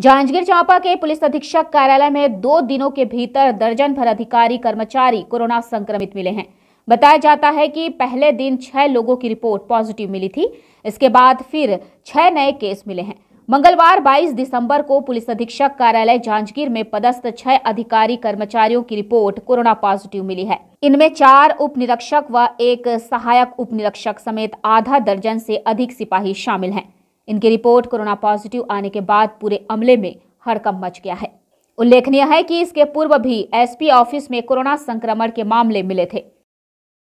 जांजगीर चांपा के पुलिस अधीक्षक कार्यालय में दो दिनों के भीतर दर्जन भर अधिकारी कर्मचारी कोरोना संक्रमित मिले हैं बताया जाता है कि पहले दिन छह लोगों की रिपोर्ट पॉजिटिव मिली थी इसके बाद फिर छह नए केस मिले हैं मंगलवार 22 दिसंबर को पुलिस अधीक्षक कार्यालय जांजगीर में पदस्थ छह अधिकारी कर्मचारियों की रिपोर्ट कोरोना पॉजिटिव मिली है इनमें चार उप निरीक्षक व एक सहायक उप निरीक्षक समेत आधा दर्जन से अधिक सिपाही शामिल हैं इनकी रिपोर्ट कोरोना पॉजिटिव आने के बाद पूरे अमले में हड़कम मच गया है उल्लेखनीय है कि इसके पूर्व भी एसपी ऑफिस में कोरोना संक्रमण के मामले मिले थे